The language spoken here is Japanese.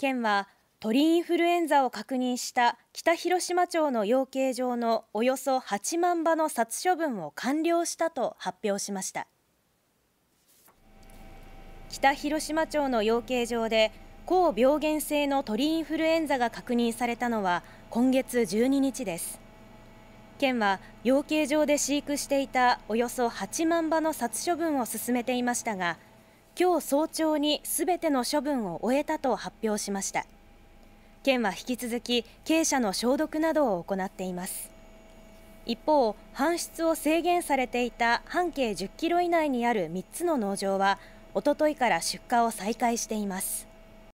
県は鳥インフルエンザを確認した北広島町の養鶏場のおよそ8万羽の殺処分を完了したと発表しました北広島町の養鶏場で高病原性の鳥インフルエンザが確認されたのは今月12日です県は養鶏場で飼育していたおよそ8万羽の殺処分を進めていましたが今日早朝にすべての処分を終えたと発表しました県は引き続き鶏舎の消毒などを行っています一方搬出を制限されていた半径10キロ以内にある3つの農場はおとといから出荷を再開しています